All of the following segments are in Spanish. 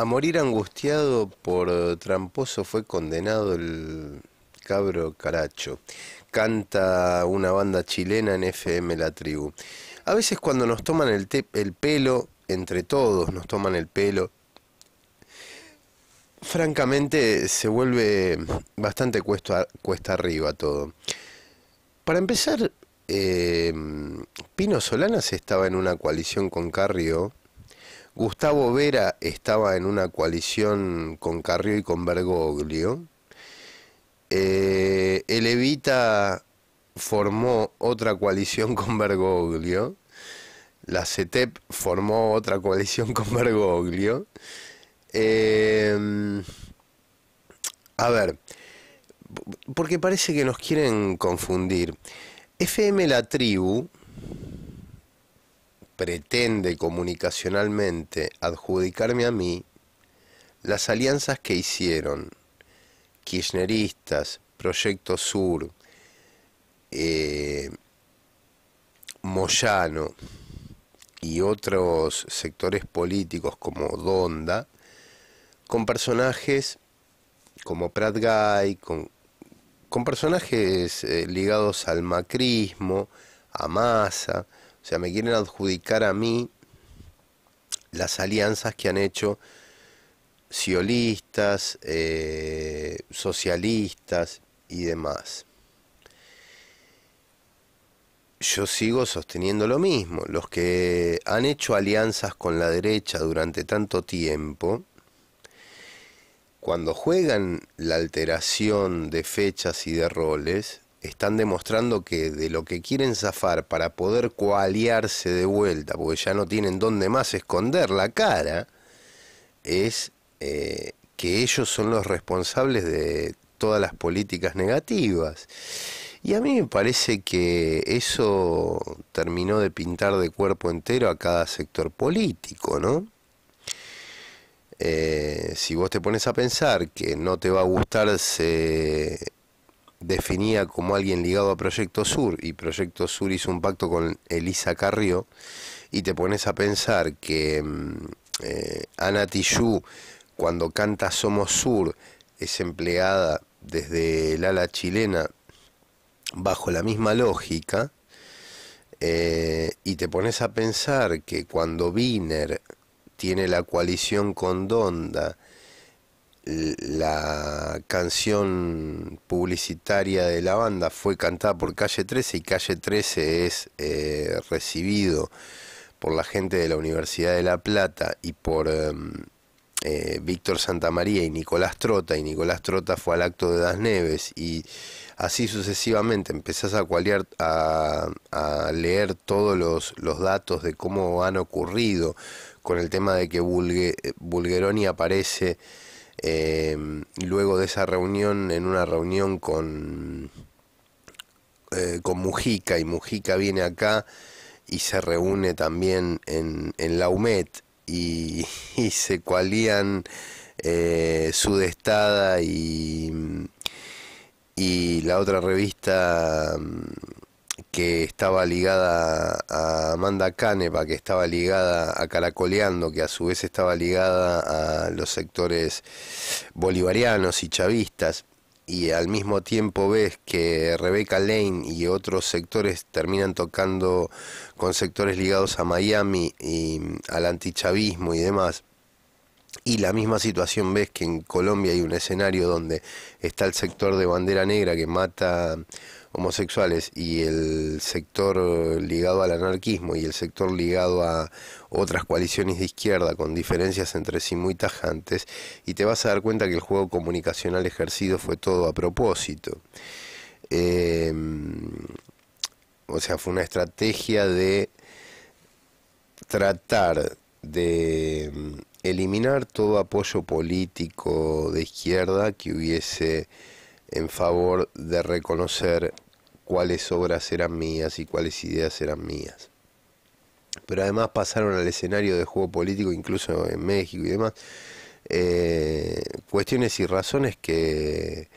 A morir angustiado por tramposo fue condenado el cabro Caracho. Canta una banda chilena en FM La Tribu. A veces cuando nos toman el, pelo, entre todos nos toman el pelo, francamente se vuelve bastante cuesta, arriba todo. Para empezar, eh, Pino Solanas estaba en una coalición con Carrió Gustavo Vera estaba en una coalición con Carrió y con Bergoglio. Eh, el Evita formó otra coalición con Bergoglio. La CETEP formó otra coalición con Bergoglio. Eh, a ver, porque parece que nos quieren confundir. FM La Tribu pretende comunicacionalmente adjudicarme a mí las alianzas que hicieron kirchneristas, Proyecto Sur, eh, Moyano y otros sectores políticos como Donda, con personajes como Prat Guy, con, con personajes eh, ligados al macrismo, a Massa, sea, me quieren adjudicar a mí las alianzas que han hecho ciolistas, eh, socialistas y demás. Yo sigo sosteniendo lo mismo. Los que han hecho alianzas con la derecha durante tanto tiempo, cuando juegan la alteración de fechas y de roles, están demostrando que de lo que quieren zafar para poder coaliarse de vuelta, porque ya no tienen dónde más esconder la cara, es eh, que ellos son los responsables de todas las políticas negativas. Y a mí me parece que eso terminó de pintar de cuerpo entero a cada sector político, ¿no? Eh, si vos te pones a pensar que no te va a gustarse definía como alguien ligado a Proyecto Sur y Proyecto Sur hizo un pacto con Elisa Carrió y te pones a pensar que mm, eh, Ana Tijoux cuando canta Somos Sur es empleada desde el ala chilena bajo la misma lógica eh, y te pones a pensar que cuando Wiener tiene la coalición con Donda la canción publicitaria de la banda fue cantada por Calle 13 y Calle 13 es eh, recibido por la gente de la Universidad de La Plata y por em, eh, Víctor Santamaría y Nicolás Trota y Nicolás Trota fue al acto de Das Neves y así sucesivamente empezás a, a, leer todos los, datos de cómo han ocurrido con el tema de que Bulge, eh, Bulgeroni aparece Em, luego de esa reunión, en una reunión con, eh, con Mujica, y Mujica viene acá y se reúne también en, en la UMED y, se cualían eh, Sudestada y, y la otra revista que estaba ligada a Amanda Canepa, que estaba ligada a Caracoleando, que a su vez estaba ligada a los sectores bolivarianos y chavistas, y al mismo tiempo ves que Rebeca Lane y otros sectores terminan tocando con sectores ligados a Miami y al antichavismo y demás, y la misma situación ves que en Colombia hay un escenario donde está el sector de bandera negra que mata homosexuales y el sector ligado al anarquismo y el sector ligado a otras coaliciones de izquierda con diferencias entre sí muy tajantes y te vas a dar cuenta que el juego comunicacional ejercido fue todo a propósito. Em, o sea, fue una estrategia de tratar de em, eliminar todo apoyo político de izquierda que hubiese en favor de reconocer cuáles obras eran mías y cuáles ideas eran mías. Pero además pasaron al escenario de juego político, incluso en México y demás, eh, cuestiones y razones que,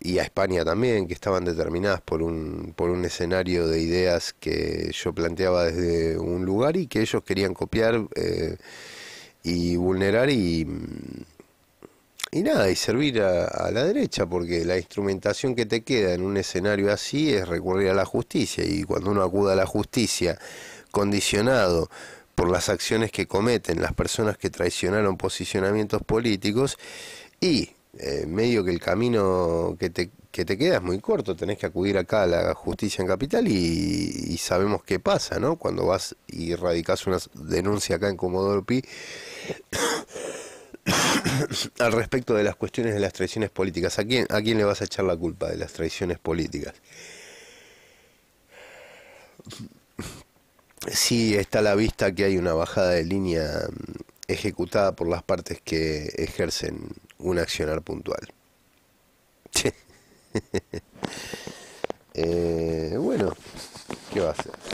y a España también, que estaban determinadas por un, por un escenario de ideas que yo planteaba desde un lugar y que ellos querían copiar. Eh, y vulnerar y, y nada, y servir a, la derecha, porque la instrumentación que te queda en un escenario así es recurrir a la justicia, y cuando uno acuda a la justicia condicionado por las acciones que cometen las personas que traicionaron posicionamientos políticos, y eh, medio que el camino que te que te quedas muy corto, tenés que acudir acá a la justicia en capital y, sabemos qué pasa, ¿no? Cuando vas y radicás una denuncia acá en Comodoro Pi al respecto de las cuestiones de las traiciones políticas, ¿a quién, ¿a quién le vas a echar la culpa de las traiciones políticas? Sí, está a la vista que hay una bajada de línea mm, ejecutada por las partes que ejercen un accionar puntual. Eh, bueno, ¿qué va a hacer?